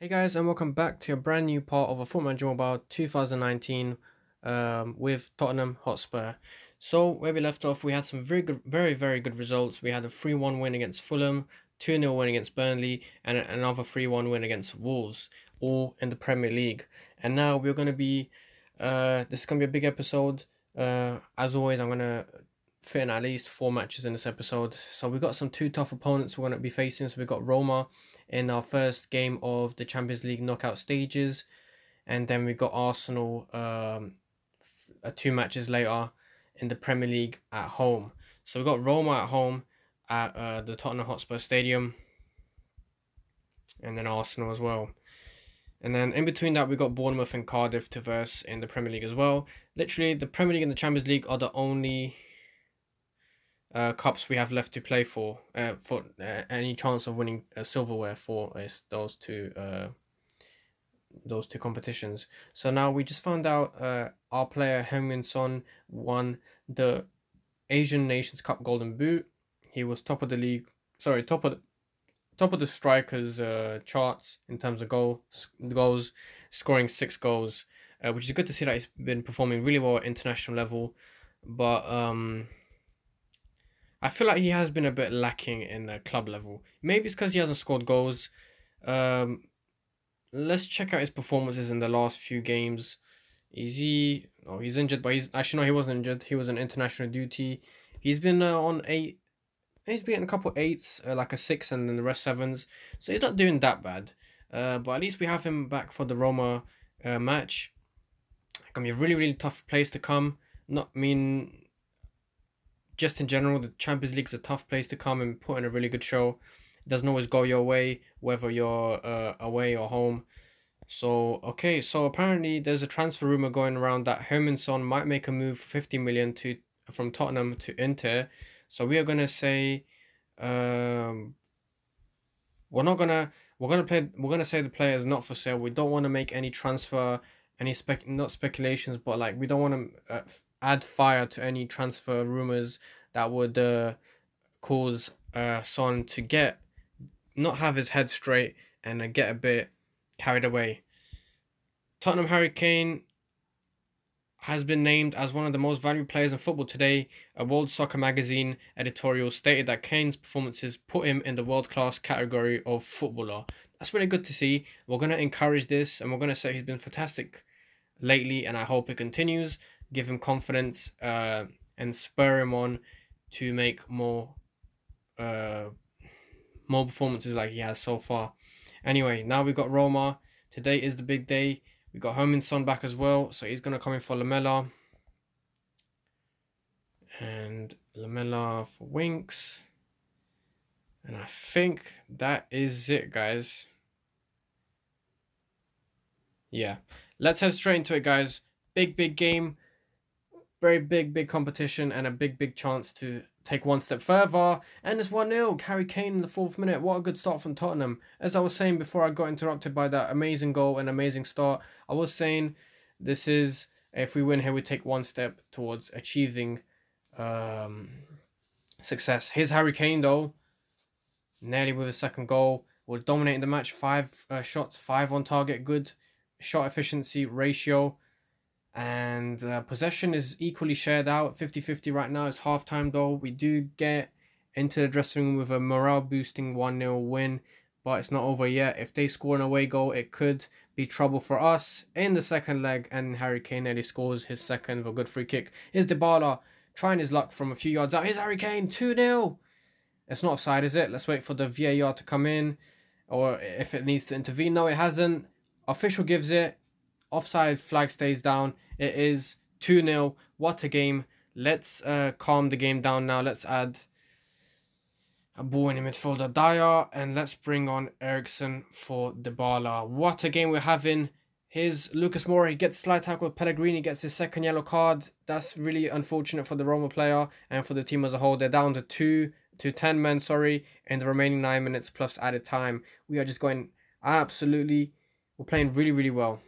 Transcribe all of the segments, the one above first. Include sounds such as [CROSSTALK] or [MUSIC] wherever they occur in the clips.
Hey guys and welcome back to a brand new part of a Foot Manager Mobile 2019 um, with Tottenham Hotspur. So where we left off we had some very good, very very good results. We had a 3-1 win against Fulham, 2-0 win against Burnley and another 3-1 win against Wolves all in the Premier League. And now we're going to be, uh, this is going to be a big episode. Uh, as always I'm going to fit in at least four matches in this episode. So we've got some two tough opponents we're going to be facing. So we've got Roma in our first game of the Champions League knockout stages. And then we got Arsenal um, uh, two matches later in the Premier League at home. So we got Roma at home at uh, the Tottenham Hotspur Stadium. And then Arsenal as well. And then in between that, we got Bournemouth and Cardiff to verse in the Premier League as well. Literally, the Premier League and the Champions League are the only uh, cups we have left to play for. Uh, for uh, any chance of winning uh, silverware for those two uh, those two competitions. So now we just found out uh, our player Heung-min Son won the Asian Nations Cup Golden Boot. He was top of the league. Sorry, top of the, top of the strikers charts in terms of goal goals, scoring six goals, which is good to see that he's been performing really well at international level. But um, I feel like he has been a bit lacking in the club level. Maybe it's because he hasn't scored goals. Um, let's check out his performances in the last few games. Is he? Oh, he's injured, but he's actually no, he wasn't injured. He was on international duty. He's been uh, on eight. He's been a couple eights, uh, like a six, and then the rest sevens. So he's not doing that bad. Uh, but at least we have him back for the Roma uh, match. It's gonna be a really, really tough place to come. Not mean just in general, the Champions League's a tough place to come and put in a really good show. It doesn't always go your way, whether you're uh, away or home. So, okay, so apparently there's a transfer rumor going around that Hermanson might make a move for 50 million to from Tottenham to Inter. So we are going to say um we're not going to we're going to play we're going to say the player is not for sale. We don't want to make any transfer any spec not speculations but like we don't want to uh, add fire to any transfer rumors that would uh, cause uh, Son to get not have his head straight and uh, get a bit carried away. Tottenham Harry Kane has been named as one of the most valued players in football today. A World Soccer magazine editorial stated that Kane's performances put him in the world class category of footballer. That's really good to see. We're going to encourage this and we're going to say he's been fantastic lately and I hope it continues give him confidence uh, and spur him on to make more uh, more performances like he has so far. Anyway, now we've got Roma. Today is the big day. We've got Homin Son back as well, so he's going to come in for Lamella. And Lamella for Winks. And I think that is it, guys. Yeah. Let's head straight into it, guys. Big, big game very big, big competition and a big, big chance to take one step further. And it's 1 0. Harry Kane in the fourth minute. What a good start from Tottenham. As I was saying before I got interrupted by that amazing goal and amazing start, I was saying this is, if we win here, we take one step towards achieving um, success. Here's Harry Kane, though. Nearly with a second goal. We're dominating the match. Five uh, shots, five on target. Good shot efficiency ratio. And uh, possession is equally shared out 50 50 right now. It's halftime though. We do get into the dressing room with a morale boosting 1 0 win, but it's not over yet. If they score an away goal, it could be trouble for us in the second leg. And Harry Kane nearly scores his second with a good free kick. Is Dybala trying his luck from a few yards out? Here's Harry Kane 2 0. It's not offside, is it? Let's wait for the VAR to come in or if it needs to intervene. No, it hasn't. Official gives it. Offside flag stays down. It is 2 0. What a game. Let's uh, calm the game down now. Let's add a ball in the midfielder Dyer and let's bring on Ericsson for Dybala. What a game we're having. Here's Lucas Moura. He gets slide tackle. Pellegrini gets his second yellow card. That's really unfortunate for the Roma player and for the team as a whole. They're down to two to ten men, sorry, in the remaining nine minutes plus added time. We are just going absolutely. We're playing really, really well.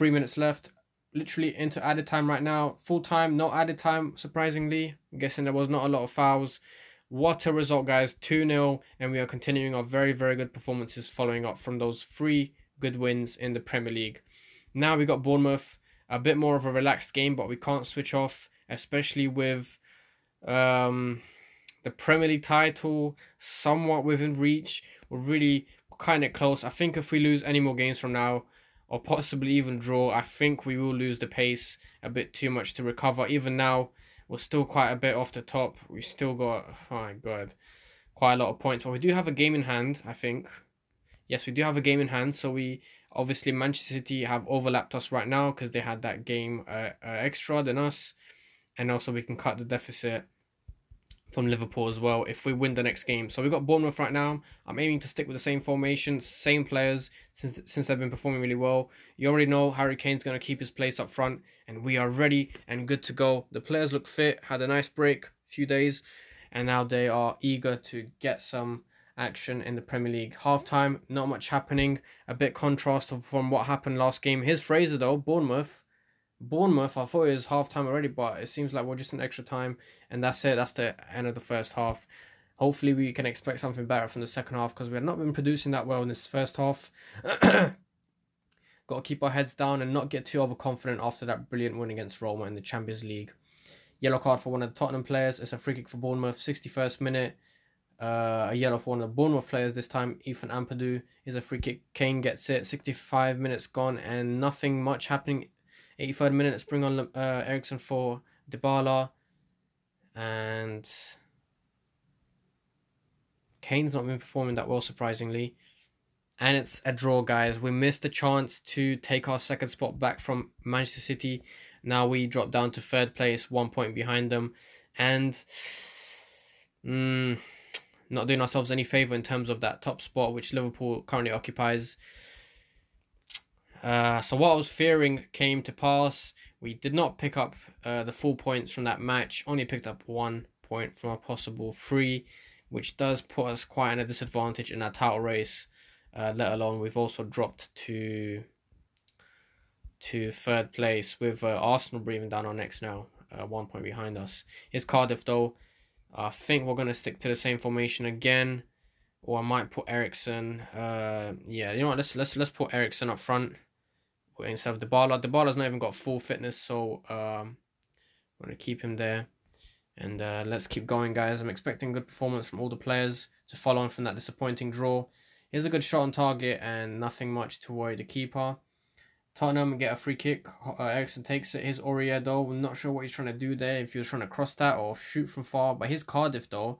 Three minutes left. Literally into added time right now. Full time, no added time, surprisingly. I'm guessing there was not a lot of fouls. What a result, guys. 2-0, and we are continuing our very, very good performances following up from those three good wins in the Premier League. Now we got Bournemouth. A bit more of a relaxed game, but we can't switch off, especially with... Um, the Premier League title somewhat within reach. We're really kind of close. I think if we lose any more games from now, or possibly even draw. I think we will lose the pace a bit too much to recover. Even now, we're still quite a bit off the top. We still got, oh my god, quite a lot of points. But we do have a game in hand, I think. Yes, we do have a game in hand. So we obviously Manchester City have overlapped us right now because they had that game uh, uh, extra than us, and also we can cut the deficit from Liverpool as well if we win the next game. So we've got Bournemouth right now. I'm aiming to stick with the same formation, same players since since they've been performing really well. You already know Harry Kane's going to keep his place up front and we are ready and good to go. The players look fit, had a nice break, few days, and now they are eager to get some action in the Premier League. Halftime, not much happening. A bit contrast from what happened last game. Here's Fraser though, Bournemouth Bournemouth, I thought it was half time already, but it seems like we're just in extra time, and that's it. That's the end of the first half. Hopefully, we can expect something better from the second half because we have not been producing that well in this first half. [CLEARS THROAT] Got to keep our heads down and not get too overconfident after that brilliant win against Roma in the Champions League. Yellow card for one of the Tottenham players. It's a free kick for Bournemouth, 61st minute. Uh, a yellow for one of the Bournemouth players this time. Ethan Ampadu is a free kick. Kane gets it. 65 minutes gone and nothing much happening 83rd minute, let's bring on uh, Ericsson for Dybala. And Kane's not been performing that well, surprisingly. And it's a draw, guys. We missed a chance to take our second spot back from Manchester City. Now we drop down to third place, one point behind them. And mm, not doing ourselves any favour in terms of that top spot, which Liverpool currently occupies. Uh, so what I was fearing came to pass. We did not pick up uh, the full points from that match, only picked up one point from a possible three, which does put us quite at a disadvantage in our title race, uh, let alone we've also dropped to to third place with uh, Arsenal breathing down our necks now, uh, one point behind us. It's Cardiff though. I think we're going to stick to the same formation again. Or I might put Ericsson. yeah, you know what? Let's let's let's put Ericsson up front instead of Dybala. Dybala's not even got full fitness, so um, I'm going to keep him there. And uh, let's keep going, guys. I'm expecting good performance from all the players to follow on from that disappointing draw. Here's a good shot on target and nothing much to worry the keeper. Tottenham get a free kick. Uh, Ericsson takes it. Here's Oriedo. we not sure what he's trying to do there, if he was trying to cross that or shoot from far. But his Cardiff, though.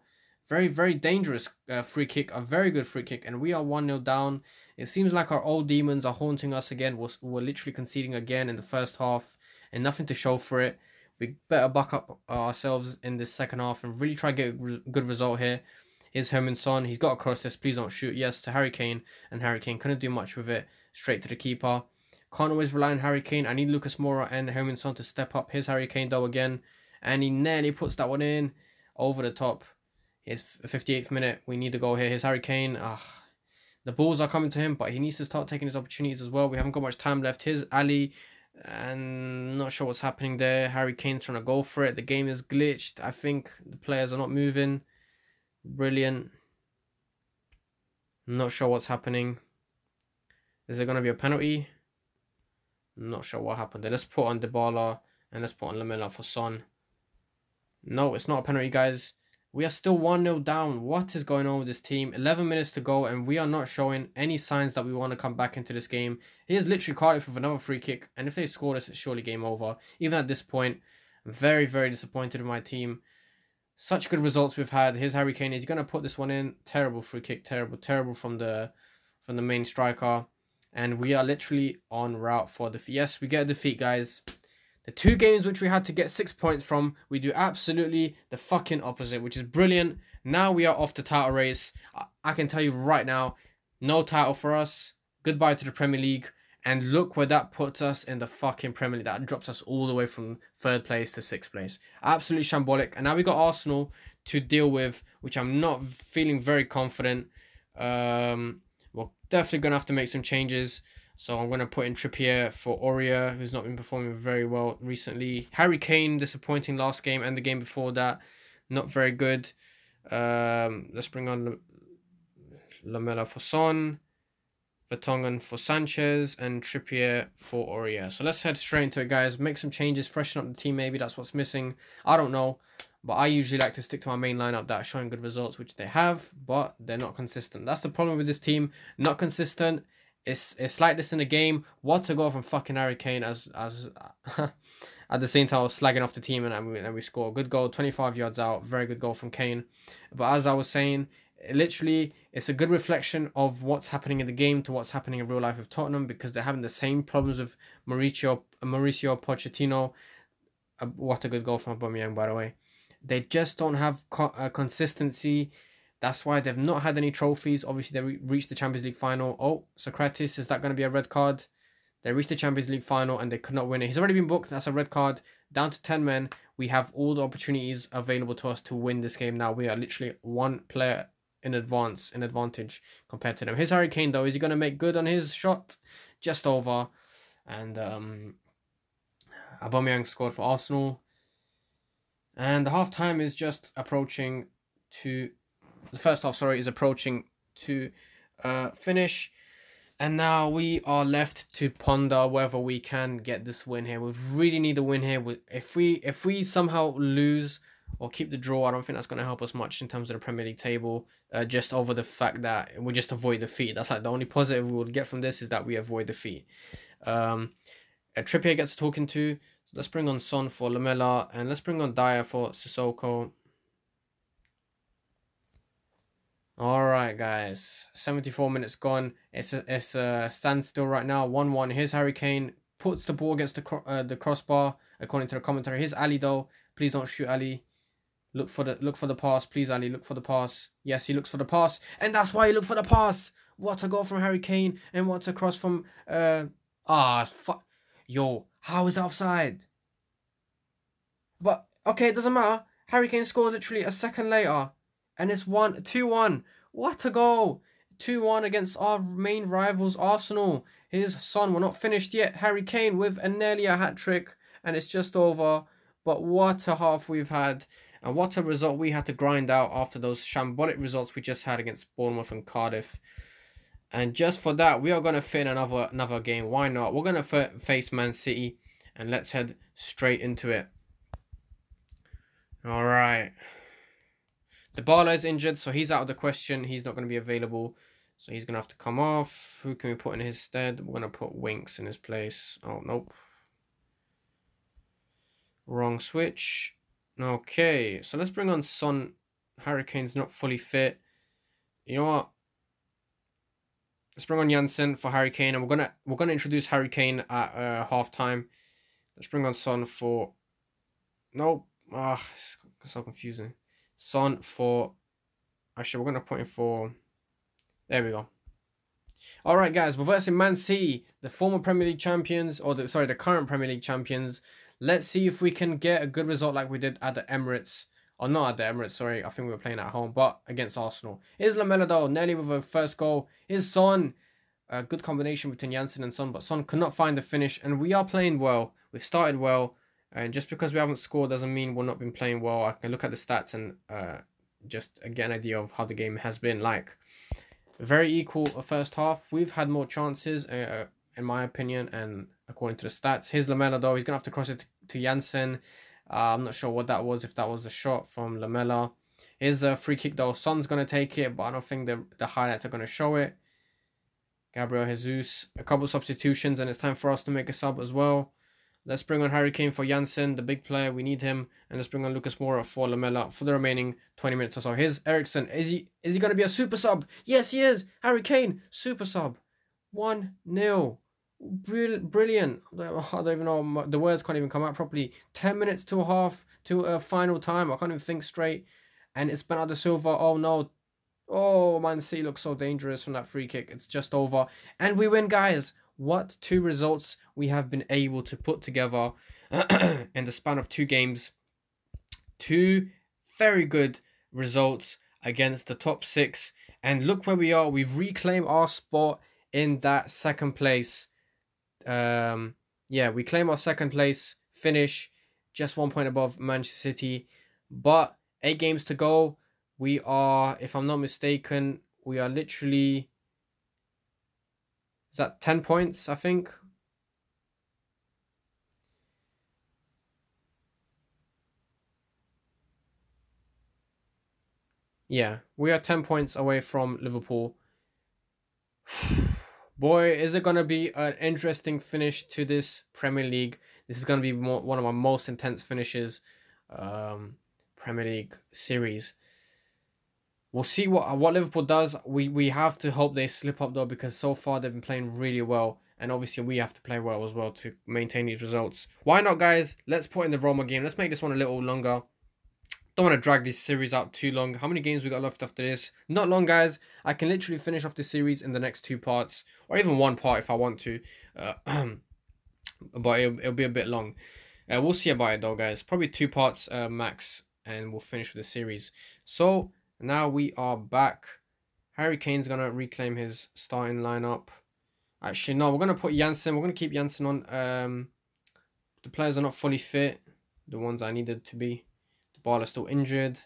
Very, very dangerous uh, free kick, a very good free kick, and we are 1 0 down. It seems like our old demons are haunting us again. We're, we're literally conceding again in the first half, and nothing to show for it. We better buck up uh, ourselves in this second half and really try to get a re good result Here's Herman Son. He's got across this. Please don't shoot. Yes, to Harry Kane. And Harry Kane couldn't do much with it. Straight to the keeper. Can't always rely on Harry Kane. I need Lucas Moura and Herman Son to step up. Here's Harry Kane though again. And he nearly puts that one in. Over the top. His 58th minute. We need to go here. His Harry Kane. Ah, the balls are coming to him, but he needs to start taking his opportunities as well. We haven't got much time left. His Ali. And not sure what's happening there. Harry Kane's trying to go for it. The game is glitched. I think the players are not moving. Brilliant. Not sure what's happening. Is there going to be a penalty? Not sure what happened there. Let's put on Dybala and let's put on Lamela for Son. No, it's not a penalty, guys. We are still 1-0 down. What is going on with this team? 11 minutes to go and we are not showing any signs that we want to come back into this game. is literally Cardiff with another free kick. And if they score this, it's surely game over. Even at this point, I'm very, very disappointed in my team. Such good results we've had. Here's Harry Kane. He's going to put this one in. Terrible free kick. Terrible, terrible from the, from the main striker. And we are literally on route for defeat. Yes, we get a defeat, guys. The two games which we had to get six points from, we do absolutely the fucking opposite, which is brilliant. Now we are off the title race. I, I can tell you right now, no title for us. Goodbye to the Premier League. And look where that puts us in the fucking Premier League. That drops us all the way from third place to sixth place. Absolutely shambolic. And now we got Arsenal to deal with, which I'm not feeling very confident. Um, we're definitely going to have to make some changes. So I'm going to put in Trippier for Oria, who's not been performing very well recently. Harry Kane, disappointing last game and the game before that. Not very good. Um, let's bring on Lamela for Son, Vertonghen for Sanchez, and Trippier for Oria. So let's head straight into it, guys. Make some changes, freshen up the team maybe. That's what's missing. I don't know. But I usually like to stick to my main lineup that are showing good results, which they have, but they're not consistent. That's the problem with this team. Not consistent it's it's like this in the game. What a goal from fucking Harry Kane as as [LAUGHS] at the same time I was slagging off the team and, and we, and we score. Good goal, 25 yards out. Very good goal from Kane. But as I was saying, literally it's a good reflection of what's happening in the game to what's happening in real life of Tottenham because they're having the same problems with Mauricio Mauricio Pochettino. Uh, what a good goal from Aubameyang, by the way. They just don't have co uh, consistency that's why they've not had any trophies. Obviously, they reached the Champions League final. Oh, Socrates, is that going to be a red card? They reached the Champions League final and they could not win it. He's already been booked. That's a red card. Down to 10 men. We have all the opportunities available to us to win this game now. We are literally one player in advance, in advantage compared to them. His Hurricane, though, is he going to make good on his shot? Just over. And um, Aubameyang scored for Arsenal. And the half time is just approaching to the first half, sorry, is approaching to uh, finish. And now we are left to ponder whether we can get this win here. We really need the win here. If we if we somehow lose or keep the draw, I don't think that's going to help us much in terms of the Premier League table. Uh, just over the fact that we just avoid defeat. That's like the only positive we would get from this is that we avoid defeat. Um, uh, Trippier gets talking to. So let's bring on Son for Lamela and let's bring on Dyer for Sissoko. All right, guys. 74 minutes gone. It's a, it's a standstill right now. 1-1. Here's Harry Kane. Puts the ball against the, cro uh, the crossbar, according to the commentary. Here's Ali, though. Please don't shoot Ali. Look for the look for the pass. Please, Ali, look for the pass. Yes, he looks for the pass. And that's why he looked for the pass. What a goal from Harry Kane. And what a cross from... Uh, ah, fuck. Yo, how is that offside? But, okay, it doesn't matter. Harry Kane scores literally a second later. And it's 1 2 1. What a goal! 2 1 against our main rivals, Arsenal. His son, we're not finished yet. Harry Kane with a nearly a hat trick, and it's just over. But what a half we've had, and what a result we had to grind out after those shambolic results we just had against Bournemouth and Cardiff. And just for that, we are going to fit another another game. Why not? We're going to face Man City, and let's head straight into it. All right. Dybala is injured, so he's out of the question. He's not going to be available. So he's going to have to come off. Who can we put in his stead? We're going to put Winks in his place. Oh, nope. Wrong switch. Okay, so let's bring on Son. Hurricane's not fully fit. You know what? Let's bring on Janssen for Hurricane, and we're gonna we're gonna introduce Hurricane at uh, halftime. Let's bring on Son for. Nope. Ah, so confusing. Son for, actually we're going to put in for, there we go. All right, guys, we're versing Man City, the former Premier League champions, or the, sorry, the current Premier League champions. Let's see if we can get a good result like we did at the Emirates. Or not at the Emirates, sorry. I think we were playing at home, but against Arsenal. Is Lamella though, nearly with a first goal. Is Son, a good combination between Janssen and Son, but Son could not find the finish, and we are playing well. we started well. And just because we haven't scored doesn't mean we're not been playing well. I can look at the stats and uh, just get an idea of how the game has been like. Very equal uh, first half. We've had more chances, uh, uh, in my opinion, and according to the stats. Here's Lamella though. He's gonna have to cross it to Janssen. Uh, I'm not sure what that was. If that was a shot from Lamella. Here's a free kick though. Son's gonna take it, but I don't think the the highlights are gonna show it. Gabriel Jesus. A couple substitutions, and it's time for us to make a sub as well. Let's bring on Harry Kane for Jansen, the big player. We need him. And let's bring on Lucas Moura for Lamella for the remaining 20 minutes or so. Here's Ericsson. Is he is he going to be a super sub? Yes, he is. Harry Kane, super sub. 1 0. brilliant. I don't even know. The words can't even come out properly. 10 minutes to a half to a final time. I can't even think straight. And it's Bernardo Silva. Oh no. Oh, Man City looks so dangerous from that free kick. It's just over. And we win, guys what two results we have been able to put together [CLEARS THROAT] in the span of two games. Two very good results against the top six. And look where we are. We've reclaimed our spot in that second place. Um, yeah, we claim our second place finish, just one point above Manchester City. But eight games to go. We are, if I'm not mistaken, we are literally is that 10 points, I think? Yeah, we are 10 points away from Liverpool. [SIGHS] Boy, is it going to be an interesting finish to this Premier League. This is going to be more, one of my most intense finishes um, Premier League series. We'll see what what Liverpool does. We we have to hope they slip up though because so far they've been playing really well, and obviously we have to play well as well to maintain these results. Why not, guys? Let's put in the Roma game. Let's make this one a little longer. Don't want to drag this series out too long. How many games we got left after this? Not long, guys. I can literally finish off this series in the next two parts, or even one part if I want to. Uh, [CLEARS THROAT] but it'll, it'll, be a bit long. Uh, we'll see about it though, guys. Probably two parts uh, max, and we'll finish with the series. So now we are back. Harry Kane's going to reclaim his starting lineup. Actually, no, we're going to put Jansen. We're going to keep Jansen on. Um, the players are not fully fit. The ones I needed to be. The ball is still injured.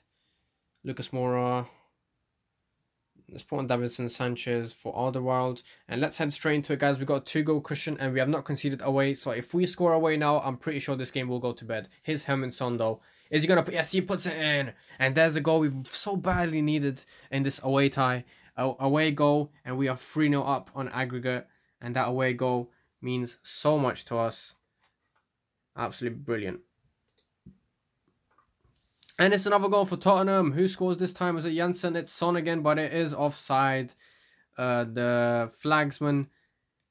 Lucas Mora. Let's put on Davidson Sanchez for Alderweireld. And let's head straight into it, guys. We've got a two-goal cushion and we have not conceded away. So if we score away now, I'm pretty sure this game will go to bed. Here's Herman Son, though. Is he gonna? Yes, he puts it in, and there's the goal we've so badly needed in this away tie, a, away goal, and we are three 0 up on aggregate, and that away goal means so much to us. Absolutely brilliant. And it's another goal for Tottenham. Who scores this time? Is it Jansen? It's Son again, but it is offside. Uh, the flagsman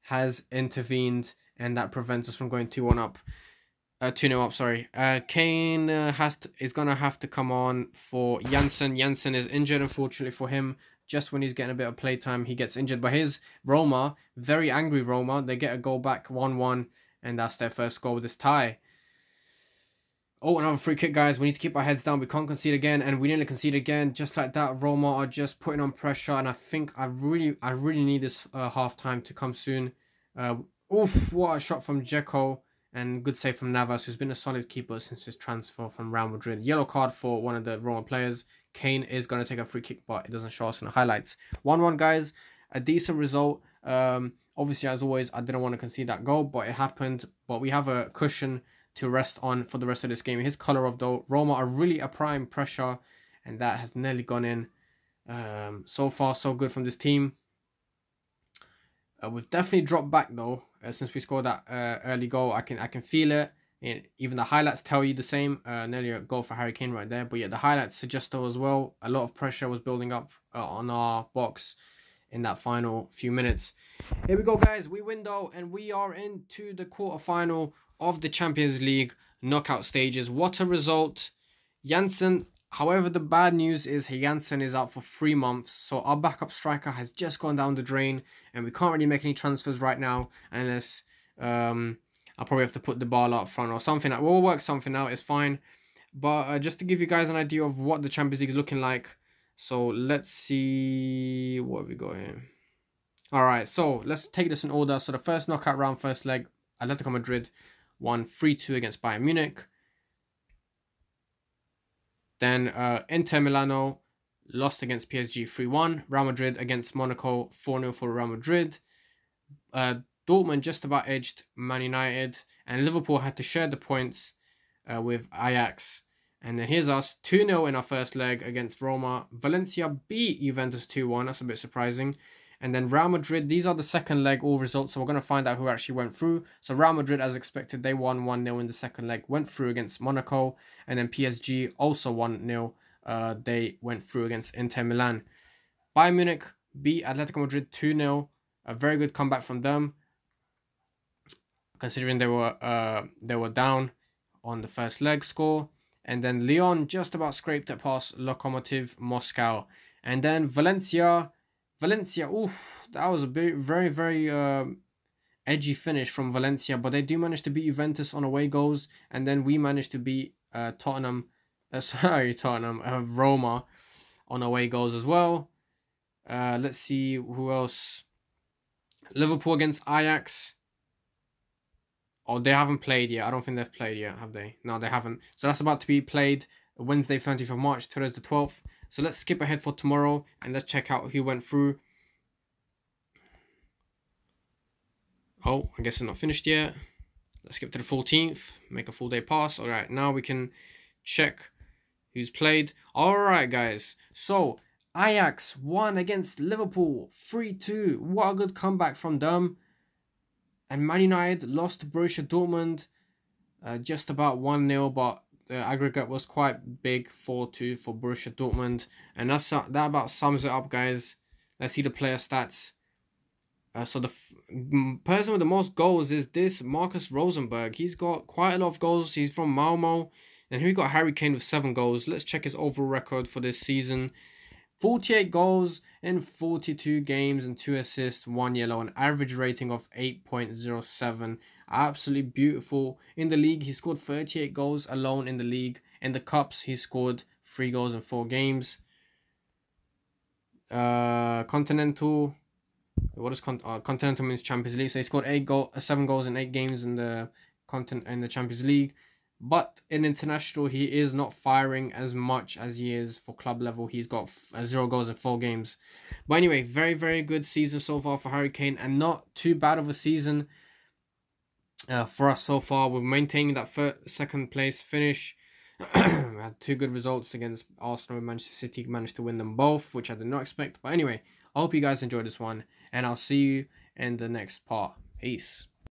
has intervened, and that prevents us from going 2 1 up uh, 2 0 up, sorry. Uh, Kane uh, has to, is going to have to come on for Jansen. Jansen is injured, unfortunately, for him. Just when he's getting a bit of playtime, he gets injured. But his Roma, very angry Roma, they get a goal back 1 1, and that's their first goal with this tie. Oh, another free kick, guys. We need to keep our heads down. We can't concede again, and we nearly concede again. Just like that, Roma are just putting on pressure, and I think I really, I really need this uh, half time to come soon. Uh, oof, what a shot from Jekyll. And good save from Navas, who's been a solid keeper since his transfer from Real Madrid. Yellow card for one of the Roma players. Kane is going to take a free kick, but it doesn't show us in the highlights. 1-1, guys. A decent result. Um, obviously, as always, I didn't want to concede that goal, but it happened. But we have a cushion to rest on for the rest of this game. His colour of though, Roma are really a prime pressure, and that has nearly gone in. Um, so far, so good from this team. Uh, we've definitely dropped back though uh, since we scored that uh, early goal. I can I can feel it. And even the highlights tell you the same. Uh, nearly a goal for Harry Kane right there. But yeah, the highlights suggest though as well. A lot of pressure was building up uh, on our box in that final few minutes. Here we go, guys. We win though, and we are into the quarterfinal of the Champions League knockout stages. What a result! Jansen However, the bad news is Janssen is out for three months, so our backup striker has just gone down the drain, and we can't really make any transfers right now unless um, I'll probably have to put the ball out front or something. We'll work something out, it's fine. But uh, just to give you guys an idea of what the Champions League is looking like, so let's see what have we got here. All right, so let's take this in order. So the first knockout round, first leg, Atletico Madrid won 3-2 against Bayern Munich. Then uh, Inter Milano lost against PSG 3 1. Real Madrid against Monaco 4 0 for Real Madrid. Uh, Dortmund just about edged Man United. And Liverpool had to share the points uh, with Ajax. And then here's us 2 0 in our first leg against Roma. Valencia beat Juventus 2 1. That's a bit surprising. And then Real Madrid, these are the second leg all results. So we're going to find out who actually went through. So Real Madrid, as expected, they won 1-0 in the second leg, went through against Monaco. And then PSG also 1-0. Uh, they went through against Inter Milan. Bayern Munich beat Atletico Madrid 2-0. A very good comeback from them. Considering they were uh, they were down on the first leg score. And then Lyon just about scraped it past Lokomotiv Moscow. And then Valencia Valencia, oof, that was a very, very uh, edgy finish from Valencia, but they do manage to beat Juventus on away goals, and then we managed to beat uh, Tottenham, uh, [LAUGHS] sorry, Tottenham, uh, Roma on away goals as well. Uh, let's see who else. Liverpool against Ajax. Oh, they haven't played yet. I don't think they've played yet, have they? No, they haven't. So that's about to be played Wednesday, 30th of March, Thursday, the 12th. So let's skip ahead for tomorrow and let's check out who went through. Oh, I guess it's not finished yet. Let's skip to the 14th, make a full day pass. All right, now we can check who's played. All right, guys. So Ajax won against Liverpool 3-2. What a good comeback from them. And Man United lost to Borussia Dortmund uh, just about 1-0, but the aggregate was quite big, 4-2 for Borussia Dortmund. And that's, that about sums it up, guys. Let's see the player stats. Uh, so the person with the most goals is this Marcus Rosenberg. He's got quite a lot of goals. He's from Malmo. And here we got Harry Kane with seven goals. Let's check his overall record for this season. 48 goals in 42 games and two assists, one yellow, an average rating of 8.07. Absolutely beautiful. In the league, he scored 38 goals alone in the league. In the Cups, he scored three goals in four games. Uh, Continental. What is con uh, Continental means Champions League? So he scored eight goal, uh, seven goals in eight games in the content in the Champions League. But in international, he is not firing as much as he is for club level. He's got uh, zero goals in four games. But anyway, very, very good season so far for Hurricane and not too bad of a season uh, for us so far. we have maintained that first, second place finish. [CLEARS THROAT] had two good results against Arsenal and Manchester City. Managed to win them both, which I did not expect. But anyway, I hope you guys enjoyed this one, and I'll see you in the next part. Peace.